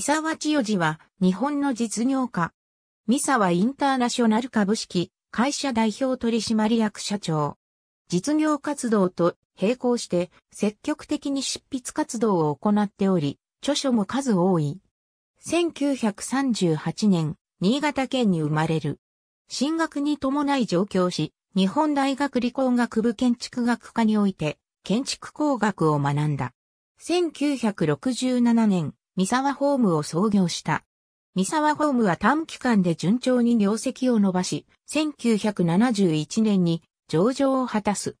三沢千代次は日本の実業家。三沢インターナショナル株式会社代表取締役社長。実業活動と並行して積極的に執筆活動を行っており、著書も数多い。1938年、新潟県に生まれる。進学に伴い上京し、日本大学理工学部建築学科において、建築工学を学んだ。1967年、三沢ホームを創業した。三沢ホームは短期間で順調に業績を伸ばし、1971年に上場を果たす。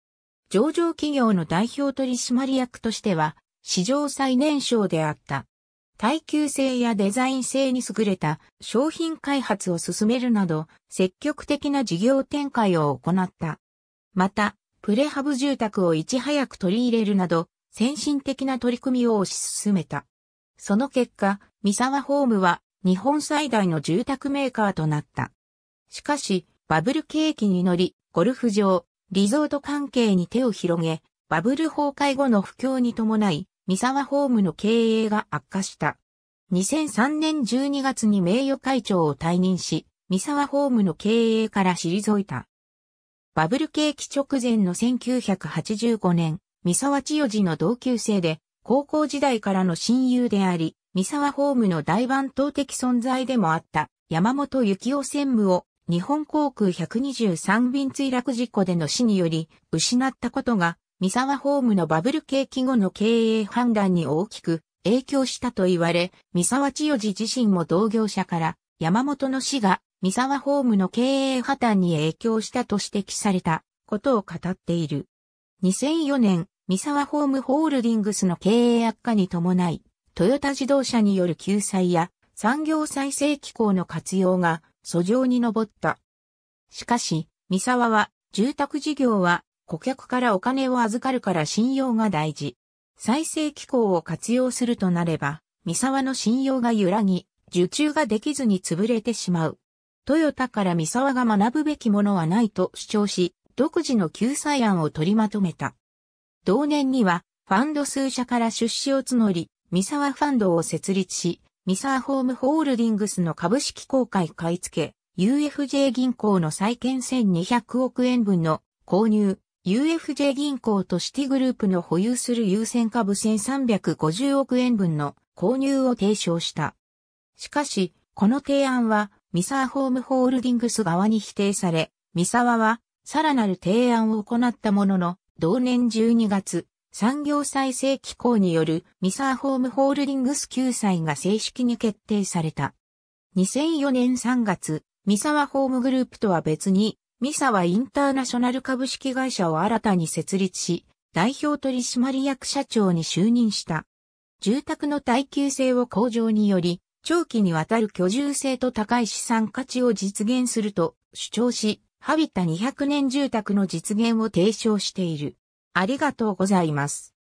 上場企業の代表取締役としては、史上最年少であった。耐久性やデザイン性に優れた商品開発を進めるなど、積極的な事業展開を行った。また、プレハブ住宅をいち早く取り入れるなど、先進的な取り組みを推し進めた。その結果、三沢ホームは日本最大の住宅メーカーとなった。しかし、バブル景気に乗り、ゴルフ場、リゾート関係に手を広げ、バブル崩壊後の不況に伴い、三沢ホームの経営が悪化した。2003年12月に名誉会長を退任し、三沢ホームの経営から退いた。バブル景気直前の1985年、三沢千代寺の同級生で、高校時代からの親友であり、三沢ホームの大番頭的存在でもあった山本幸雄専務を日本航空123便墜落事故での死により失ったことが三沢ホームのバブル景気後の経営判断に大きく影響したと言われ、三沢千代寺自身も同業者から山本の死が三沢ホームの経営破綻に影響したと指摘されたことを語っている。2004年、三沢ホームホールディングスの経営悪化に伴い、トヨタ自動車による救済や産業再生機構の活用が訴状に上った。しかし、三沢は、住宅事業は顧客からお金を預かるから信用が大事。再生機構を活用するとなれば、三沢の信用が揺らぎ、受注ができずに潰れてしまう。トヨタから三沢が学ぶべきものはないと主張し、独自の救済案を取りまとめた。同年には、ファンド数社から出資を募り、三沢ファンドを設立し、三沢ホームホールディングスの株式公開買い付け、UFJ 銀行の債券1200億円分の購入、UFJ 銀行とシティグループの保有する優先株1350億円分の購入を提唱した。しかし、この提案は、ミサワホームホールディングス側に否定され、ミサワは、さらなる提案を行ったものの、同年12月、産業再生機構によるミサーホームホールディングス救済が正式に決定された。2004年3月、ミサワホームグループとは別に、ミサワインターナショナル株式会社を新たに設立し、代表取締役社長に就任した。住宅の耐久性を向上により、長期にわたる居住性と高い資産価値を実現すると主張し、ハビタ200年住宅の実現を提唱している。ありがとうございます。